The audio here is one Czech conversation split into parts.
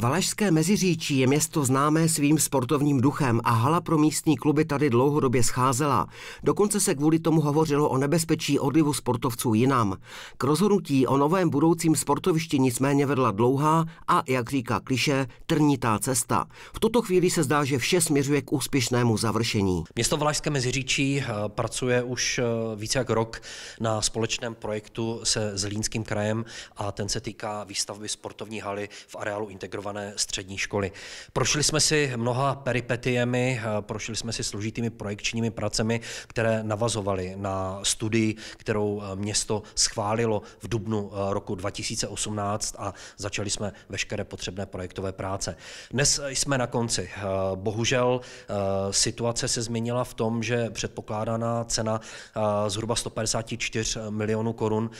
Valašské Meziříčí je město známé svým sportovním duchem a hala pro místní kluby tady dlouhodobě scházela. Dokonce se kvůli tomu hovořilo o nebezpečí odlivu sportovců jinam. K rozhodnutí o novém budoucím sportovišti nicméně vedla dlouhá a, jak říká kliše, trnitá cesta. V tuto chvíli se zdá, že vše směřuje k úspěšnému završení. Město Valašské Meziříčí eh, pracuje už eh, více jak rok na společném projektu se Zlínským krajem a ten se týká výstavby sportovní haly v areálu integrované integrované střední školy. Prošli jsme si mnoha peripetiemi, prošli jsme si složitými projekčními pracemi, které navazovaly na studii, kterou eh, město schválilo v dubnu eh, roku 2018 a začali jsme veškeré potřebné projektové práce. Dnes eh, jsme na konci. Bohužel situace se změnila v tom, že předpokládaná cena zhruba 154 milionů korun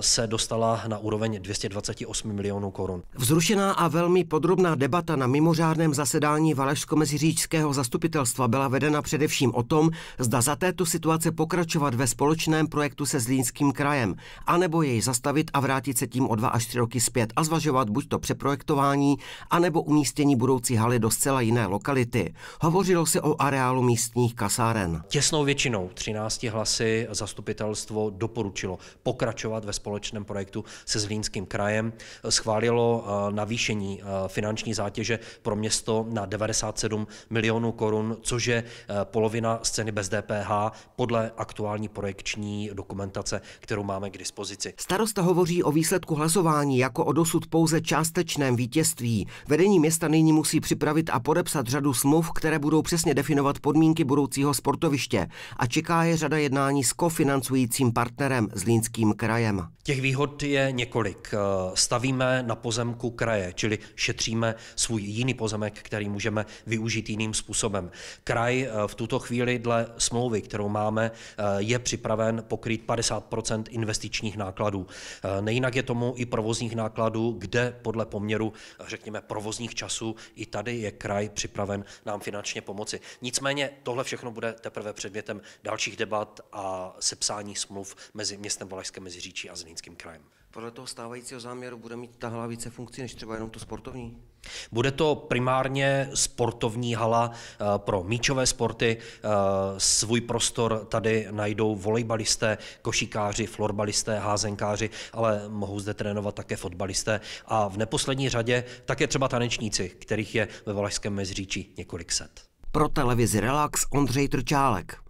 se dostala na úroveň 228 milionů korun. Vzrušená a velmi velmi podrobná debata na mimořádném zasedání Valašsko-Meziříčského zastupitelstva byla vedena především o tom, zda za této situace pokračovat ve společném projektu se Zlínským krajem, anebo jej zastavit a vrátit se tím o dva až tři roky zpět a zvažovat buď to přeprojektování, anebo umístění budoucí haly do zcela jiné lokality. Hovořilo se o areálu místních kasáren. Těsnou většinou 13 hlasy zastupitelstvo doporučilo pokračovat ve společném projektu se Zlínským krajem. Schválilo eh, navýšení Eh, finanční zátěže pro město na 97 milionů korun, což je eh, polovina z ceny bez DPH podle aktuální projekční dokumentace, kterou máme k dispozici. Starosta hovoří o výsledku hlasování jako o dosud pouze částečném vítězství. Vedení města nyní musí připravit a podepsat řadu smluv, které budou přesně definovat podmínky budoucího sportoviště a čeká je řada jednání s kofinancujícím partnerem z línským krajem. Těch výhod je několik. Eh, stavíme na pozemku kraje, čili šetříme svůj jiný pozemek, který můžeme využít jiným způsobem. Kraj eh, v tuto chvíli dle smlouvy, kterou máme, eh, je připraven pokryt 50 investičních nákladů. Eh, nejinak je tomu i provozních nákladů, kde podle poměru, řekněme, provozních časů, i tady je kraj připraven nám finančně pomoci. Nicméně tohle všechno bude teprve předmětem dalších debat a sepsání smluv mezi městem Valašské Meziříčí a Zlínským krajem. Podle toho stávajícího záměru bude mít ta hlavice funkci, než třeba jenom to společnost sportovní? Bude to primárně sportovní hala eh, pro míčové sporty. Eh, svůj prostor tady najdou volejbalisté, košikáři, florbalisté, házenkáři, ale mohou zde trénovat také fotbalisté a v neposlední řadě také třeba tanečníci, kterých je ve Valašském mezříčí několik set. Pro televizi Relax Ondřej Trčálek.